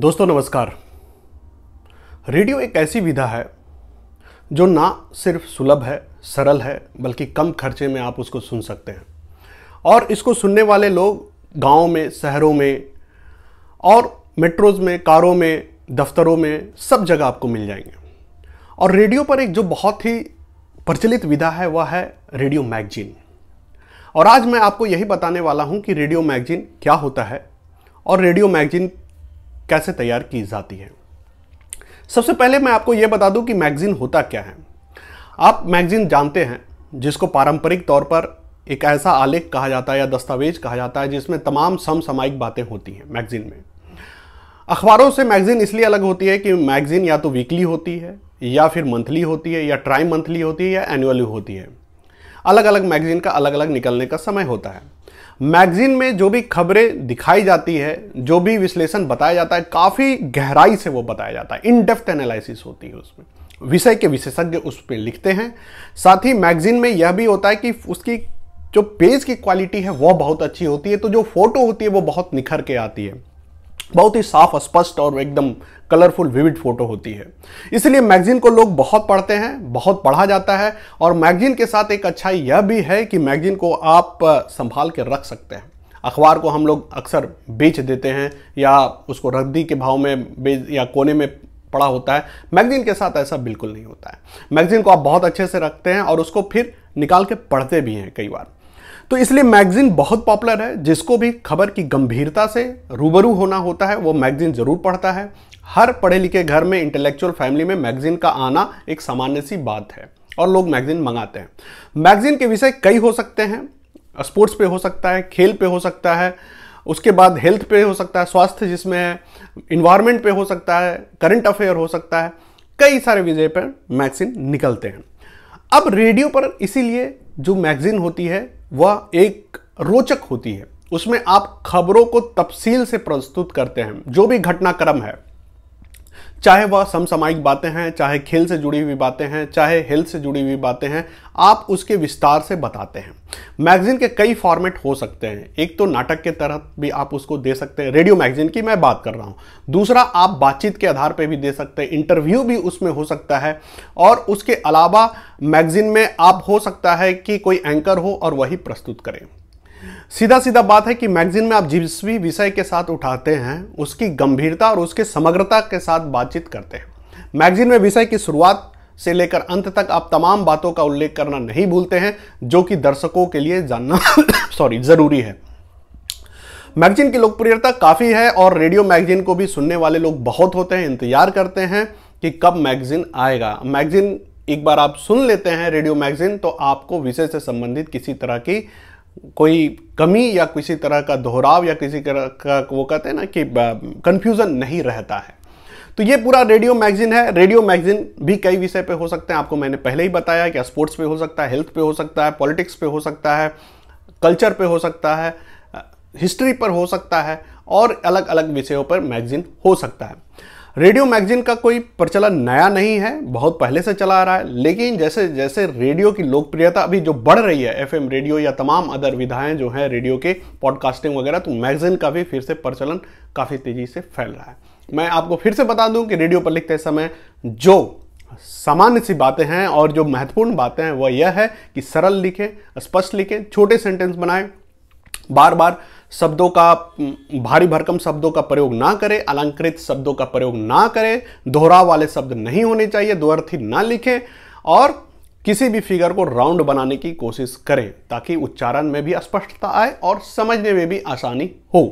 दोस्तों नमस्कार रेडियो एक ऐसी विधा है जो ना सिर्फ सुलभ है सरल है बल्कि कम खर्चे में आप उसको सुन सकते हैं और इसको सुनने वाले लोग गाँव में शहरों में और मेट्रोज में कारों में दफ्तरों में सब जगह आपको मिल जाएंगे और रेडियो पर एक जो बहुत ही प्रचलित विधा है वह है रेडियो मैगजीन और आज मैं आपको यही बताने वाला हूं कि रेडियो मैगजीन क्या होता है और रेडियो मैगजीन कैसे तैयार की जाती है सबसे पहले मैं आपको यह बता दूं कि मैगज़ीन होता क्या है आप मैगज़ीन जानते हैं जिसको पारंपरिक तौर पर एक ऐसा आलेख कहा जाता है या दस्तावेज कहा जाता है जिसमें तमाम समसामायिक बातें होती हैं मैगज़ीन में अखबारों से मैगज़ीन इसलिए अलग होती है कि मैगज़ीन या तो वीकली होती है या फिर मंथली होती है या ट्राई मंथली होती है या एनुअली होती है अलग अलग मैगज़ीन का अलग अलग निकलने का समय होता है मैगजीन में जो भी खबरें दिखाई जाती है जो भी विश्लेषण बताया जाता है काफ़ी गहराई से वो बताया जाता है इन डेप्थ एनालिसिस होती है उसमें विषय के विशेषज्ञ उस पर लिखते हैं साथ ही मैगजीन में यह भी होता है कि उसकी जो पेज की क्वालिटी है वह बहुत अच्छी होती है तो जो फोटो होती है वो बहुत निखर के आती है बहुत ही साफ स्पष्ट और एकदम कलरफुल विविड फोटो होती है इसलिए मैगजीन को लोग बहुत पढ़ते हैं बहुत पढ़ा जाता है और मैगजीन के साथ एक अच्छाई यह भी है कि मैगजीन को आप संभाल के रख सकते हैं अखबार को हम लोग अक्सर बेच देते हैं या उसको रद्दी के भाव में बेच या कोने में पड़ा होता है मैगजीन के साथ ऐसा बिल्कुल नहीं होता है मैगजीन को आप बहुत अच्छे से रखते हैं और उसको फिर निकाल के पढ़ते भी हैं कई बार तो इसलिए मैगजीन बहुत पॉपुलर है जिसको भी खबर की गंभीरता से रूबरू होना होता है वो मैगजीन ज़रूर पढ़ता है हर पढ़े लिखे घर में इंटेलेक्चुअल फैमिली में मैगजीन का आना एक सामान्य सी बात है और लोग मैगजीन मंगाते हैं मैगजीन के विषय कई हो सकते हैं स्पोर्ट्स पे हो सकता है खेल पे हो सकता है उसके बाद हेल्थ पे हो सकता है स्वास्थ्य जिसमें है इन्वायरमेंट पे हो सकता है करंट अफेयर हो सकता है कई सारे विषय पर मैगजीन निकलते हैं अब रेडियो पर इसीलिए जो मैगजीन होती है वह एक रोचक होती है उसमें आप खबरों को तफसील से प्रस्तुत करते हैं जो भी घटनाक्रम है चाहे वह समसामायिक बातें हैं चाहे खेल से जुड़ी हुई बातें हैं चाहे हेल्थ से जुड़ी हुई बातें हैं आप उसके विस्तार से बताते हैं मैगजीन के कई फॉर्मेट हो सकते हैं एक तो नाटक के तरह भी आप उसको दे सकते हैं रेडियो मैगजीन की मैं बात कर रहा हूँ दूसरा आप बातचीत के आधार पर भी दे सकते हैं इंटरव्यू भी उसमें हो सकता है और उसके अलावा मैगजीन में आप हो सकता है कि कोई एंकर हो और वही प्रस्तुत करें सीधा सीधा बात है कि मैगजीन में आप जिस भी विषय के साथ उठाते हैं उसकी गंभीरता और उसके समग्रता के साथ बातचीत करते हैं मैगजीन में विषय की शुरुआत से लेकर अंत तक आप तमाम बातों का उल्लेख करना नहीं भूलते हैं जो कि दर्शकों के लिए जानना सॉरी ज़रूरी है मैगजीन की लोकप्रियता काफ़ी है और रेडियो मैगजीन को भी सुनने वाले लोग बहुत होते हैं इंतजार करते हैं कि कब मैगजीन आएगा मैगजीन एक बार आप सुन लेते हैं रेडियो मैगजीन तो आपको विषय से संबंधित किसी तरह की कोई कमी या किसी तरह का दोहराव या किसी तरह का वो कहते हैं ना कि कंफ्यूजन नहीं रहता है तो ये पूरा रेडियो मैगजीन है रेडियो मैगजीन भी कई विषय पे हो सकते हैं आपको मैंने पहले ही बताया कि स्पोर्ट्स पे हो सकता है हेल्थ पे हो सकता है पॉलिटिक्स पे हो सकता है कल्चर पे हो सकता है हिस्ट्री पर हो सकता है और अलग अलग विषयों पर मैगजीन हो सकता है रेडियो मैगजीन का कोई प्रचलन नया नहीं है बहुत पहले से चला आ रहा है लेकिन जैसे जैसे रेडियो की लोकप्रियता अभी जो बढ़ रही है एफएम रेडियो या तमाम अदर विधाएं जो हैं रेडियो के पॉडकास्टिंग वगैरह तो मैगजीन का भी फिर से प्रचलन काफ़ी तेज़ी से फैल रहा है मैं आपको फिर से बता दूं कि रेडियो पर लिखते समय जो सामान्य सी बातें हैं और जो महत्वपूर्ण बातें हैं वह यह है कि सरल लिखें स्पष्ट लिखें छोटे सेंटेंस बनाएं बार बार शब्दों का भारी भरकम शब्दों का प्रयोग ना करें अलंकृत शब्दों का प्रयोग ना करें दोहराव वाले शब्द नहीं होने चाहिए दो अर्थी ना लिखें और किसी भी फिगर को राउंड बनाने की कोशिश करें ताकि उच्चारण में भी स्पष्टता आए और समझने में भी आसानी हो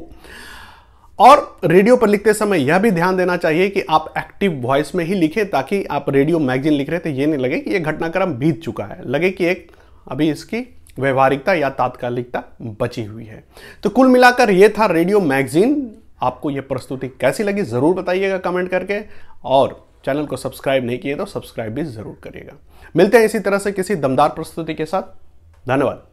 और रेडियो पर लिखते समय यह भी ध्यान देना चाहिए कि आप एक्टिव वॉइस में ही लिखें ताकि आप रेडियो मैगजीन लिख रहे थे ये नहीं लगे कि ये घटनाक्रम बीत चुका है लगे कि एक अभी इसकी व्यवहारिकता या तात्कालिकता बची हुई है तो कुल मिलाकर यह था रेडियो मैगजीन आपको यह प्रस्तुति कैसी लगी ज़रूर बताइएगा कमेंट करके और चैनल को सब्सक्राइब नहीं किए तो सब्सक्राइब भी ज़रूर करिएगा मिलते हैं इसी तरह से किसी दमदार प्रस्तुति के साथ धन्यवाद